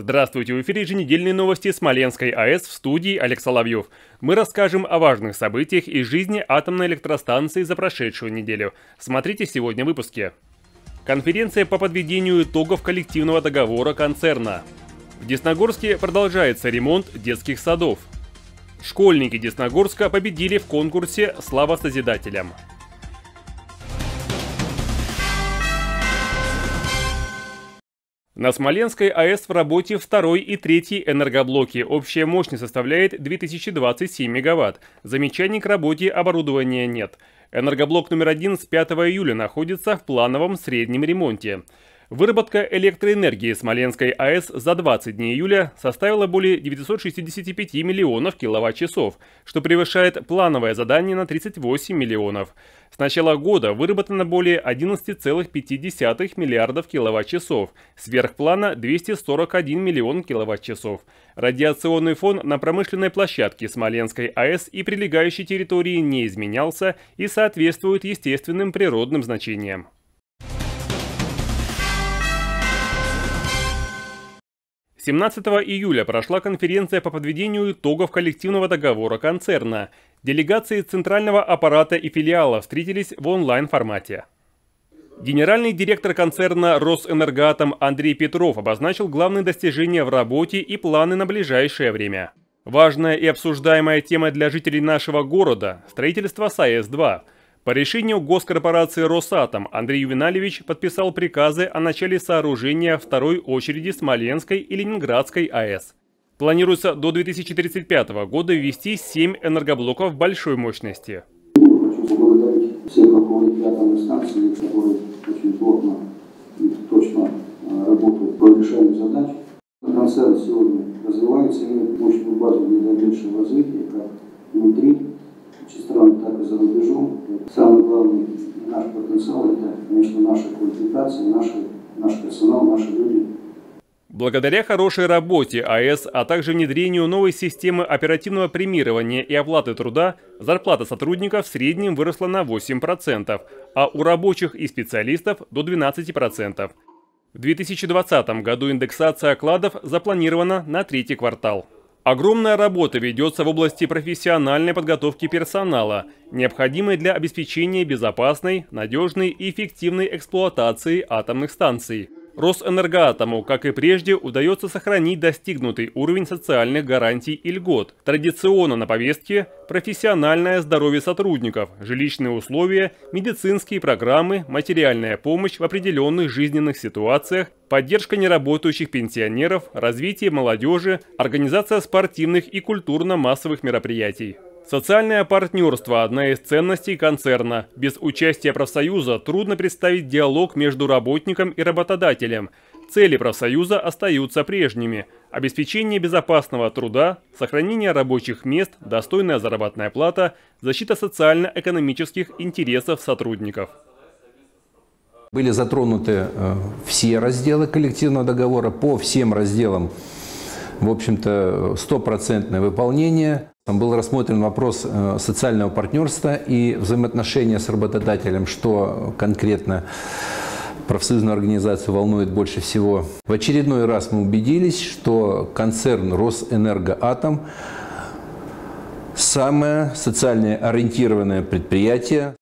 Здравствуйте, в эфире еженедельные новости Смоленской АЭС в студии Олег Соловьев. Мы расскажем о важных событиях из жизни атомной электростанции за прошедшую неделю. Смотрите сегодня в выпуске. Конференция по подведению итогов коллективного договора концерна. В Десногорске продолжается ремонт детских садов. Школьники Десногорска победили в конкурсе «Слава Созидателям». На Смоленской АЭС в работе второй и третий энергоблоки. Общая мощность составляет 2027 мегаватт. Замечаний к работе оборудования нет. Энергоблок номер один с 5 июля находится в плановом среднем ремонте. Выработка электроэнергии Смоленской АЭС за 20 дней июля составила более 965 миллионов киловатт-часов, что превышает плановое задание на 38 миллионов. С начала года выработано более 11,5 миллиардов киловатт-часов, сверх плана 241 миллион киловатт-часов. Радиационный фон на промышленной площадке Смоленской АЭС и прилегающей территории не изменялся и соответствует естественным природным значениям. 17 июля прошла конференция по подведению итогов коллективного договора концерна. Делегации центрального аппарата и филиала встретились в онлайн-формате. Генеральный директор концерна «Росэнергоатом» Андрей Петров обозначил главные достижения в работе и планы на ближайшее время. Важная и обсуждаемая тема для жителей нашего города – строительство САЭС-2 – по решению госкорпорации «Росатом» Андрей Ювенальевич подписал приказы о начале сооружения второй очереди Смоленской и Ленинградской АЭС. Планируется до 2035 года ввести 7 энергоблоков большой мощности. Хочу поблагодарить всех станции, которые очень плотно точно э, работают по решению задач. Концерн сегодня развивается, имеет мощную базу для дальнейшего развития как внутри стран, так и за рубежом. Самый главный наш потенциал – это, конечно, наши квалификации, наши, наш персонал, наши люди. Благодаря хорошей работе АЭС, а также внедрению новой системы оперативного премирования и оплаты труда, зарплата сотрудников в среднем выросла на 8%, а у рабочих и специалистов – до 12%. В 2020 году индексация окладов запланирована на третий квартал. Огромная работа ведется в области профессиональной подготовки персонала, необходимой для обеспечения безопасной, надежной и эффективной эксплуатации атомных станций. Росэнергоатому, как и прежде, удается сохранить достигнутый уровень социальных гарантий и льгот. Традиционно на повестке профессиональное здоровье сотрудников, жилищные условия, медицинские программы, материальная помощь в определенных жизненных ситуациях, поддержка неработающих пенсионеров, развитие молодежи, организация спортивных и культурно-массовых мероприятий. Социальное партнерство – одна из ценностей концерна. Без участия профсоюза трудно представить диалог между работником и работодателем. Цели профсоюза остаются прежними – обеспечение безопасного труда, сохранение рабочих мест, достойная заработная плата, защита социально-экономических интересов сотрудников. Были затронуты э, все разделы коллективного договора по всем разделам. В общем-то, стопроцентное выполнение. Был рассмотрен вопрос э, социального партнерства и взаимоотношения с работодателем, что конкретно профсоюзную организацию волнует больше всего. В очередной раз мы убедились, что концерн «Росэнергоатом» самое социально ориентированное предприятие.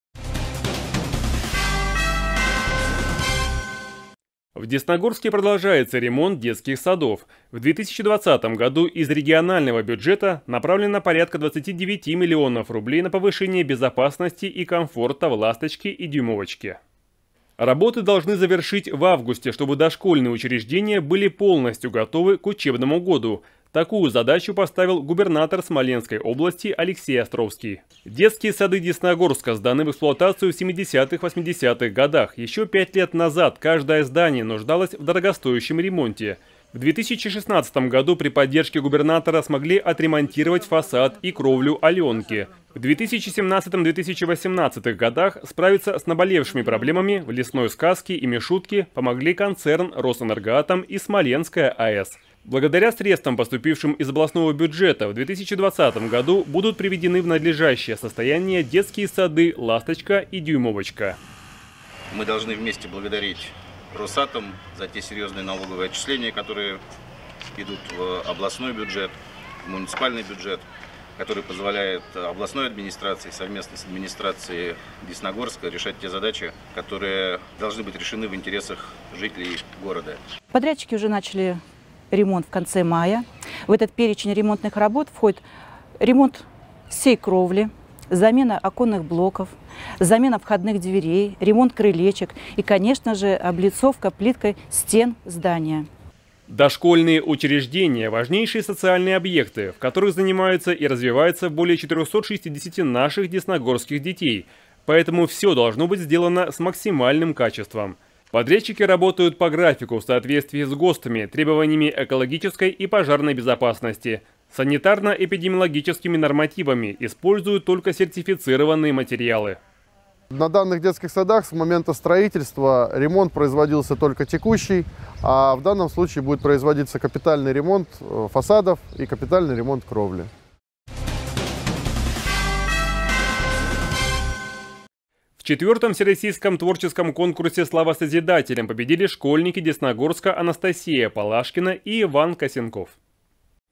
В Десногорске продолжается ремонт детских садов. В 2020 году из регионального бюджета направлено порядка 29 миллионов рублей на повышение безопасности и комфорта в «Ласточке» и «Дюймовочке». Работы должны завершить в августе, чтобы дошкольные учреждения были полностью готовы к учебному году – Такую задачу поставил губернатор Смоленской области Алексей Островский. Детские сады Десногорска сданы в эксплуатацию в 70-80-х годах. Еще пять лет назад каждое здание нуждалось в дорогостоящем ремонте. В 2016 году при поддержке губернатора смогли отремонтировать фасад и кровлю «Аленки». В 2017-2018 годах справиться с наболевшими проблемами в «Лесной сказке» и «Мишутке» помогли концерн «Росэнергоатом» и «Смоленская АЭС». Благодаря средствам, поступившим из областного бюджета, в 2020 году будут приведены в надлежащее состояние детские сады «Ласточка» и «Дюймовочка». Мы должны вместе благодарить Росатом за те серьезные налоговые отчисления, которые идут в областной бюджет, в муниципальный бюджет, который позволяет областной администрации совместно с администрацией Десногорска решать те задачи, которые должны быть решены в интересах жителей города. Подрядчики уже начали ремонт в конце мая. В этот перечень ремонтных работ входит ремонт всей кровли, замена оконных блоков, замена входных дверей, ремонт крылечек и, конечно же, облицовка плиткой стен здания. Дошкольные учреждения – важнейшие социальные объекты, в которых занимаются и развиваются более 460 наших десногорских детей. Поэтому все должно быть сделано с максимальным качеством – Подрядчики работают по графику в соответствии с ГОСТами, требованиями экологической и пожарной безопасности, санитарно-эпидемиологическими нормативами, используют только сертифицированные материалы. На данных детских садах с момента строительства ремонт производился только текущий, а в данном случае будет производиться капитальный ремонт э, фасадов и капитальный ремонт кровли. четвертом всероссийском творческом конкурсе «Слава Созидателям» победили школьники Десногорска Анастасия Палашкина и Иван Косенков.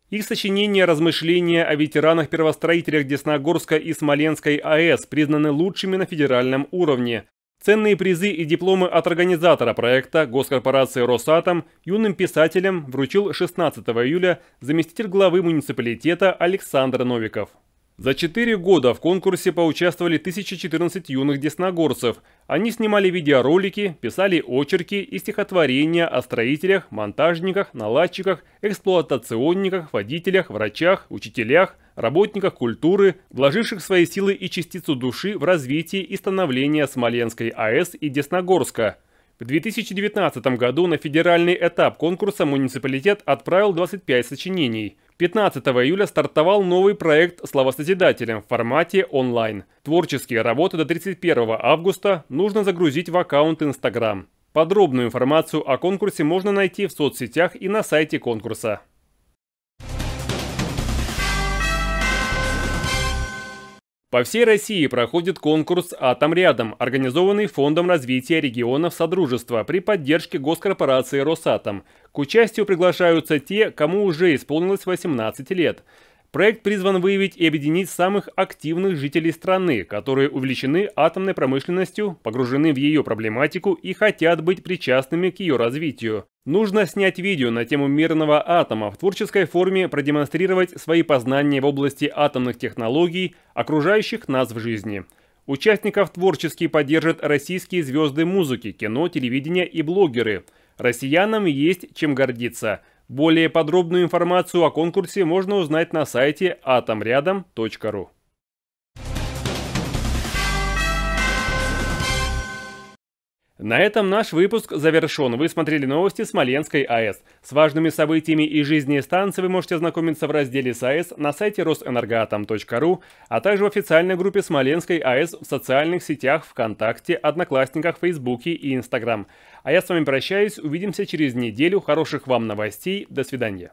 Их сочинения «Размышления о ветеранах-первостроителях Десногорска и Смоленской АЭС» признаны лучшими на федеральном уровне. Ценные призы и дипломы от организатора проекта госкорпорации «Росатом» юным писателям вручил 16 июля заместитель главы муниципалитета Александр Новиков. За 4 года в конкурсе поучаствовали 1014 юных десногорцев. Они снимали видеоролики, писали очерки и стихотворения о строителях, монтажниках, наладчиках, эксплуатационниках, водителях, врачах, учителях, работниках культуры, вложивших свои силы и частицу души в развитие и становление Смоленской АЭС и Десногорска. В 2019 году на федеральный этап конкурса муниципалитет отправил 25 сочинений – 15 июля стартовал новый проект «Словосозидателем» в формате онлайн. Творческие работы до 31 августа нужно загрузить в аккаунт Instagram. Подробную информацию о конкурсе можно найти в соцсетях и на сайте конкурса. По всей России проходит конкурс «Атом рядом», организованный Фондом развития регионов Содружества при поддержке госкорпорации «Росатом». К участию приглашаются те, кому уже исполнилось 18 лет. Проект призван выявить и объединить самых активных жителей страны, которые увлечены атомной промышленностью, погружены в ее проблематику и хотят быть причастными к ее развитию. Нужно снять видео на тему мирного атома, в творческой форме продемонстрировать свои познания в области атомных технологий, окружающих нас в жизни. Участников творчески поддержат российские звезды музыки, кино, телевидения и блогеры. Россиянам есть чем гордиться. Более подробную информацию о конкурсе можно узнать на сайте atomrядом.ru. На этом наш выпуск завершен. Вы смотрели новости Смоленской АЭС. С важными событиями и жизни станции вы можете ознакомиться в разделе с АЭС на сайте росэнергоатом.ру, а также в официальной группе Смоленской АЭС в социальных сетях ВКонтакте, Одноклассниках, Фейсбуке и Инстаграм. А я с вами прощаюсь, увидимся через неделю. Хороших вам новостей, до свидания.